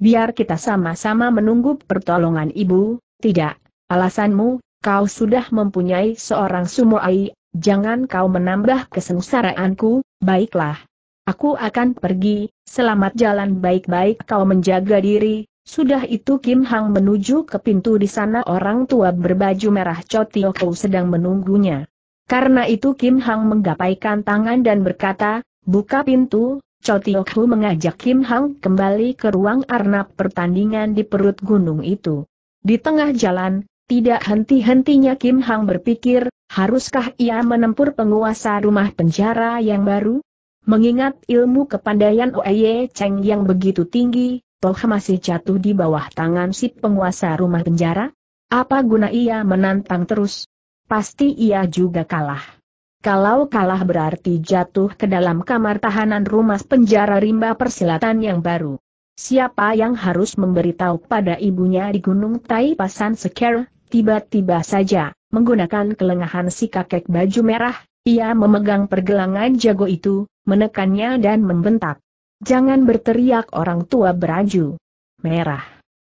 Biar kita sama-sama menunggu pertolongan ibu, tidak, alasanmu, kau sudah mempunyai seorang sumoai, jangan kau menambah kesengsaraanku, baiklah. Aku akan pergi, selamat jalan baik-baik kau menjaga diri, sudah itu Kim Hang menuju ke pintu di sana orang tua berbaju merah Cho Tio Kau sedang menunggunya. Karena itu Kim Hang menggapaikan tangan dan berkata, Buka pintu, Chotiokhu mengajak Kim Hang kembali ke ruang arnab pertandingan di perut gunung itu. Di tengah jalan, tidak henti-hentinya Kim Hang berpikir, haruskah ia menempuh penguasa rumah penjara yang baru? Mengingat ilmu kepandaian Oye Cheng yang begitu tinggi, toh masih jatuh di bawah tangan si penguasa rumah penjara? Apa guna ia menantang terus? Pasti ia juga kalah. Kalau kalah berarti jatuh ke dalam kamar tahanan rumah penjara rimba persilatan yang baru. Siapa yang harus memberitahu pada ibunya di Gunung Tai Pasan Seker, tiba-tiba saja, menggunakan kelengahan si kakek baju merah, ia memegang pergelangan jago itu, menekannya dan membentak. Jangan berteriak orang tua beraju. Merah.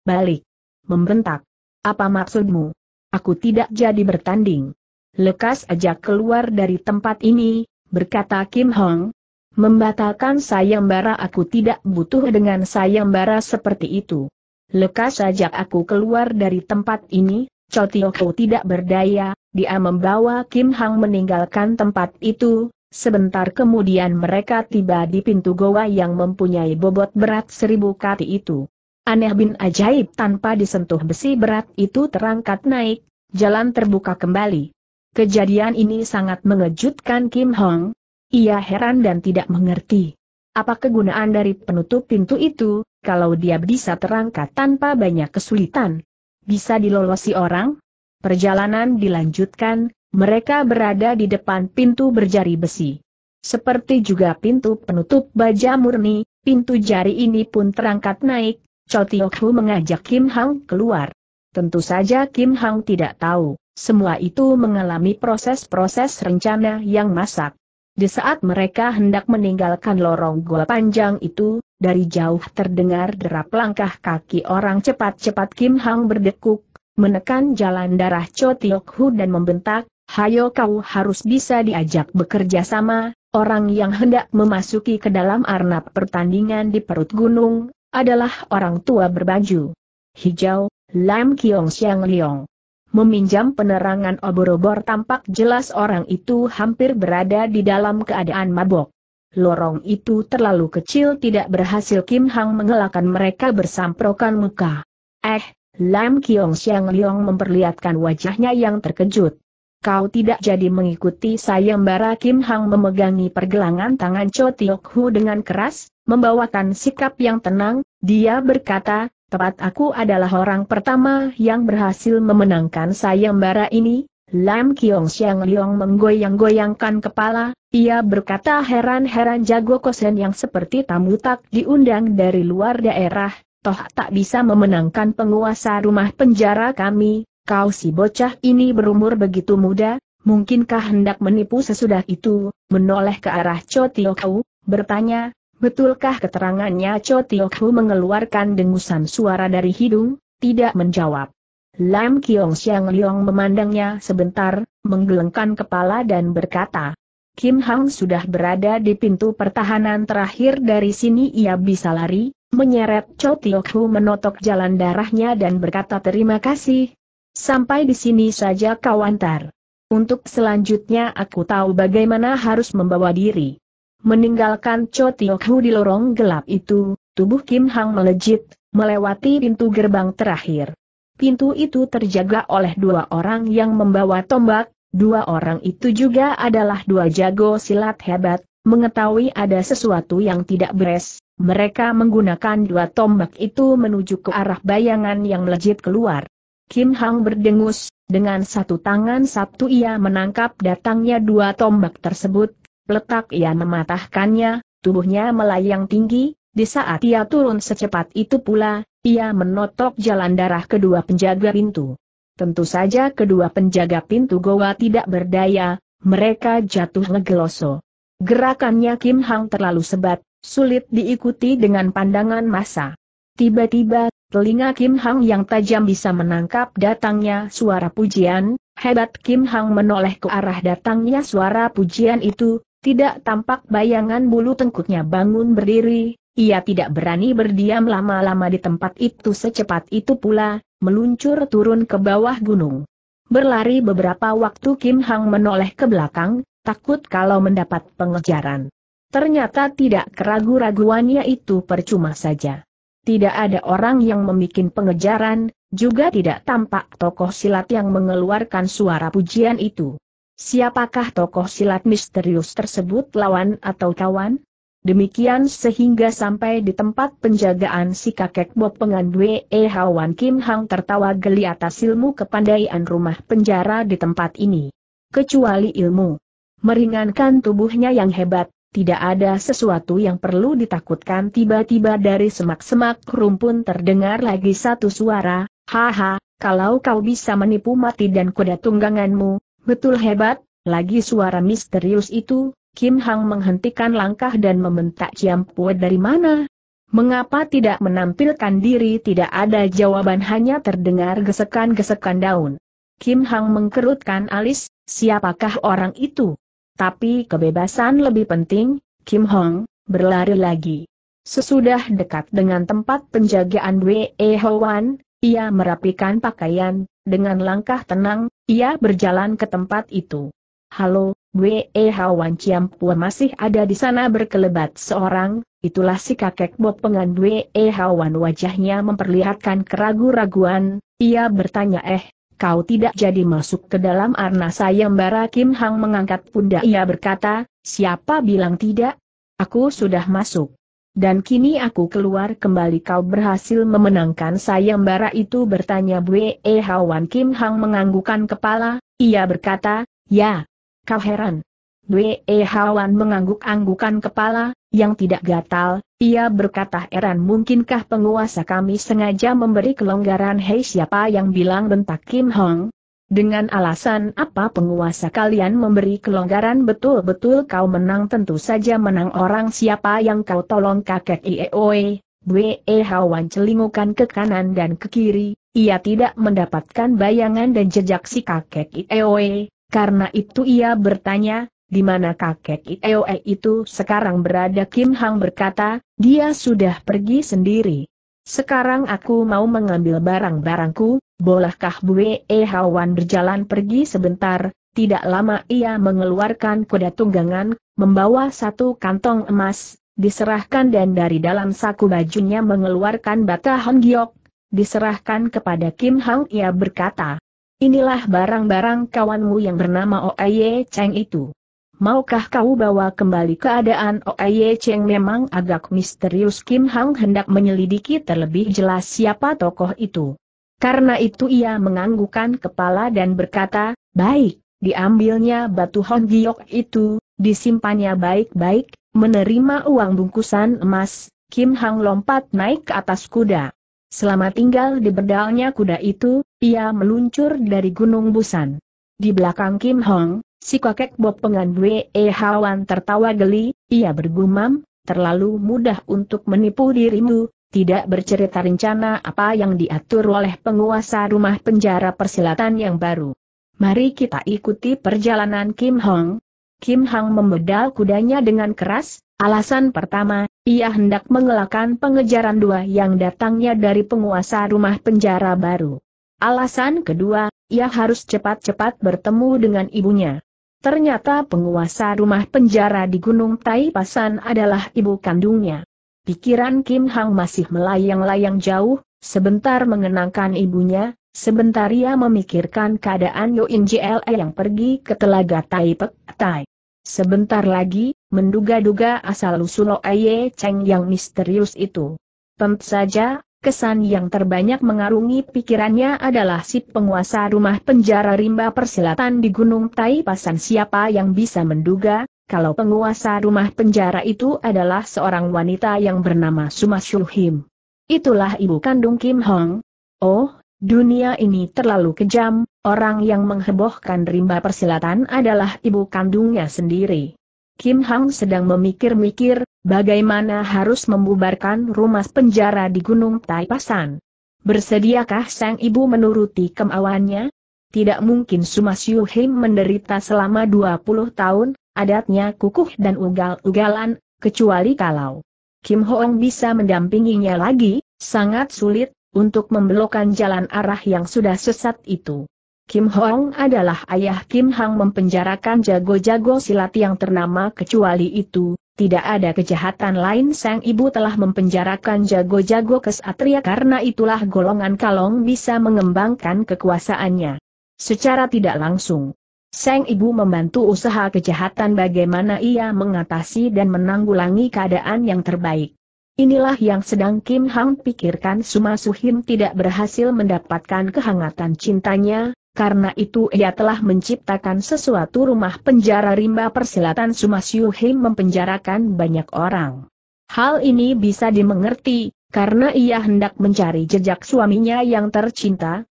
Balik. Membentak. Apa maksudmu? Aku tidak jadi bertanding lekas ajak keluar dari tempat ini, berkata Kim Hong. Membatalkan sayembara aku tidak butuh dengan sayembara seperti itu. Lekas ajak aku keluar dari tempat ini, Chotioko tidak berdaya, dia membawa Kim Hang meninggalkan tempat itu, sebentar kemudian mereka tiba di pintu goa yang mempunyai bobot berat seribu kati itu. Aneh bin ajaib tanpa disentuh besi berat itu terangkat naik, jalan terbuka kembali. Kejadian ini sangat mengejutkan Kim Hong. Ia heran dan tidak mengerti. Apa kegunaan dari penutup pintu itu, kalau dia bisa terangkat tanpa banyak kesulitan? Bisa dilolosi orang? Perjalanan dilanjutkan, mereka berada di depan pintu berjari besi. Seperti juga pintu penutup baja murni, pintu jari ini pun terangkat naik, Cho mengajak Kim Hang keluar. Tentu saja Kim Hang tidak tahu semua itu mengalami proses-proses rencana yang masak. Di saat mereka hendak meninggalkan lorong gua panjang itu, dari jauh terdengar derap langkah kaki orang cepat-cepat Kim Hang berdekuk, menekan jalan darah Cho Tiok Hu dan membentak, Hayo kau harus bisa diajak bekerja sama, orang yang hendak memasuki ke dalam arnab pertandingan di perut gunung, adalah orang tua berbaju hijau, Lam Kiong Siang Liong. Meminjam penerangan obor-obor tampak jelas orang itu hampir berada di dalam keadaan mabok. Lorong itu terlalu kecil tidak berhasil Kim Hang mengelakkan mereka bersamprokan muka. Eh, Lam Kiong Siang Liong memperlihatkan wajahnya yang terkejut. Kau tidak jadi mengikuti sayembara Kim Hang memegangi pergelangan tangan Cho Tiok Hu dengan keras, membawakan sikap yang tenang, dia berkata, Tepat aku adalah orang pertama yang berhasil memenangkan sayembara ini, Lam Kiong Siang Liong menggoyang-goyangkan kepala, ia berkata heran-heran jago kosen yang seperti tamu tak diundang dari luar daerah, toh tak bisa memenangkan penguasa rumah penjara kami, kau si bocah ini berumur begitu muda, mungkinkah hendak menipu sesudah itu, menoleh ke arah Cho Tio Kau, bertanya, Betulkah keterangannya Cho Tiok Hu mengeluarkan dengusan suara dari hidung? Tidak menjawab. Lam Kiong Siang Liong memandangnya sebentar, menggelengkan kepala dan berkata, Kim Hang sudah berada di pintu pertahanan terakhir dari sini ia bisa lari, menyeret Cho Tiok Hu menotok jalan darahnya dan berkata terima kasih. Sampai di sini saja kawantar. antar. Untuk selanjutnya aku tahu bagaimana harus membawa diri. Meninggalkan Cho Tiok Hu di lorong gelap itu, tubuh Kim Hang melejit, melewati pintu gerbang terakhir. Pintu itu terjaga oleh dua orang yang membawa tombak, dua orang itu juga adalah dua jago silat hebat, mengetahui ada sesuatu yang tidak beres, mereka menggunakan dua tombak itu menuju ke arah bayangan yang melejit keluar. Kim Hang berdengus, dengan satu tangan Sabtu ia menangkap datangnya dua tombak tersebut, Letak ia mematahkannya, tubuhnya melayang tinggi, di saat ia turun secepat itu pula, ia menotok jalan darah kedua penjaga pintu. Tentu saja kedua penjaga pintu goa tidak berdaya, mereka jatuh ngegeloso. Gerakannya Kim Hang terlalu sebat, sulit diikuti dengan pandangan masa. Tiba-tiba, telinga Kim Hang yang tajam bisa menangkap datangnya suara pujian, hebat Kim Hang menoleh ke arah datangnya suara pujian itu, tidak tampak bayangan bulu tengkuknya bangun berdiri, ia tidak berani berdiam lama-lama di tempat itu secepat itu pula, meluncur turun ke bawah gunung. Berlari beberapa waktu Kim Hang menoleh ke belakang, takut kalau mendapat pengejaran. Ternyata tidak keragu-raguannya itu percuma saja. Tidak ada orang yang membuat pengejaran, juga tidak tampak tokoh silat yang mengeluarkan suara pujian itu. Siapakah tokoh silat misterius tersebut lawan atau kawan? Demikian sehingga sampai di tempat penjagaan si kakek Bob Pengandwe E. Hawan Kim Hang tertawa geli atas ilmu kepandaian rumah penjara di tempat ini. Kecuali ilmu meringankan tubuhnya yang hebat, tidak ada sesuatu yang perlu ditakutkan tiba-tiba dari semak-semak rumpun terdengar lagi satu suara, haha, kalau kau bisa menipu mati dan kuda tungganganmu, Betul hebat, lagi suara misterius itu, Kim Hang menghentikan langkah dan membentak Ciam Pue dari mana? Mengapa tidak menampilkan diri tidak ada jawaban hanya terdengar gesekan-gesekan daun. Kim Hang mengkerutkan alis, siapakah orang itu? Tapi kebebasan lebih penting, Kim Hong, berlari lagi. Sesudah dekat dengan tempat penjagaan Wei Hoan, ia merapikan pakaian, dengan langkah tenang, ia berjalan ke tempat itu. Halo, Wei Hawan Ciampua masih ada di sana berkelebat seorang, itulah si kakek pengan Wei Hawan wajahnya memperlihatkan keragu-raguan, ia bertanya eh, kau tidak jadi masuk ke dalam arna sayembara Kim Hang mengangkat pundak ia berkata, siapa bilang tidak? Aku sudah masuk. Dan kini aku keluar kembali kau berhasil memenangkan sayembara itu bertanya E Hawan Kim Hang menganggukan kepala, ia berkata, ya. Kau heran. E Hawan mengangguk-anggukan kepala, yang tidak gatal, ia berkata heran mungkinkah penguasa kami sengaja memberi kelonggaran hei siapa yang bilang bentak Kim Hong, dengan alasan apa penguasa kalian memberi kelonggaran betul-betul kau menang tentu saja menang orang siapa yang kau tolong kakek Ieoe, Bwe Hawan celingukan ke kanan dan ke kiri, ia tidak mendapatkan bayangan dan jejak si kakek Ieoe, karena itu ia bertanya, di mana kakek Ieoe itu sekarang berada Kim Hang berkata, dia sudah pergi sendiri. Sekarang aku mau mengambil barang-barangku, Bolehkah Bue Hawan berjalan pergi sebentar? Tidak lama ia mengeluarkan kuda tunggangan, membawa satu kantong emas, diserahkan dan dari dalam saku bajunya mengeluarkan bata giok, diserahkan kepada Kim Hang ia berkata, Inilah barang-barang kawanmu yang bernama Oye Cheng itu. Maukah kau bawa kembali keadaan Oye Cheng memang agak misterius Kim Hang hendak menyelidiki terlebih jelas siapa tokoh itu. Karena itu ia menganggukkan kepala dan berkata, baik, diambilnya batu honggiyok itu, disimpannya baik-baik, menerima uang bungkusan emas, Kim Hang lompat naik ke atas kuda. Selama tinggal di berdalnya kuda itu, ia meluncur dari Gunung Busan. Di belakang Kim Hong, si kakek Bob Pengandwe E. Hawan tertawa geli, ia bergumam, terlalu mudah untuk menipu dirimu, tidak bercerita rencana apa yang diatur oleh penguasa rumah penjara persilatan yang baru. Mari kita ikuti perjalanan Kim Hong. Kim Hong memedal kudanya dengan keras, alasan pertama, ia hendak mengelakkan pengejaran dua yang datangnya dari penguasa rumah penjara baru. Alasan kedua, ia harus cepat-cepat bertemu dengan ibunya. Ternyata penguasa rumah penjara di Gunung Tai Pasan adalah ibu kandungnya. Pikiran Kim Hang masih melayang-layang jauh, sebentar mengenangkan ibunya, sebentar ia memikirkan keadaan Yoin JLE yang pergi ke telaga Tai Pek Tai. Sebentar lagi, menduga-duga asal-usul Oye Cheng yang misterius itu. Tentu saja, kesan yang terbanyak mengarungi pikirannya adalah si penguasa rumah penjara rimba persilatan di Gunung Tai Pasan siapa yang bisa menduga, kalau penguasa rumah penjara itu adalah seorang wanita yang bernama Suma Him. Itulah ibu kandung Kim Hong. Oh, dunia ini terlalu kejam, orang yang menghebohkan rimba persilatan adalah ibu kandungnya sendiri. Kim Hong sedang memikir-mikir, bagaimana harus membubarkan rumah penjara di Gunung Taipasan. Bersediakah sang ibu menuruti kemauannya? Tidak mungkin Suma Yuhim menderita selama 20 tahun, adatnya kukuh dan ugal-ugalan, kecuali kalau Kim Hoong bisa mendampinginya lagi, sangat sulit, untuk membelokkan jalan arah yang sudah sesat itu. Kim Hong adalah ayah Kim Hang mempenjarakan jago-jago silat yang ternama kecuali itu, tidak ada kejahatan lain sang ibu telah mempenjarakan jago-jago kesatria karena itulah golongan kalong bisa mengembangkan kekuasaannya. Secara tidak langsung, Sang ibu membantu usaha kejahatan bagaimana ia mengatasi dan menanggulangi keadaan yang terbaik. Inilah yang sedang Kim Hang pikirkan Suma Suhim tidak berhasil mendapatkan kehangatan cintanya, karena itu ia telah menciptakan sesuatu rumah penjara rimba persilatan Suma Suhim mempenjarakan banyak orang. Hal ini bisa dimengerti, karena ia hendak mencari jejak suaminya yang tercinta,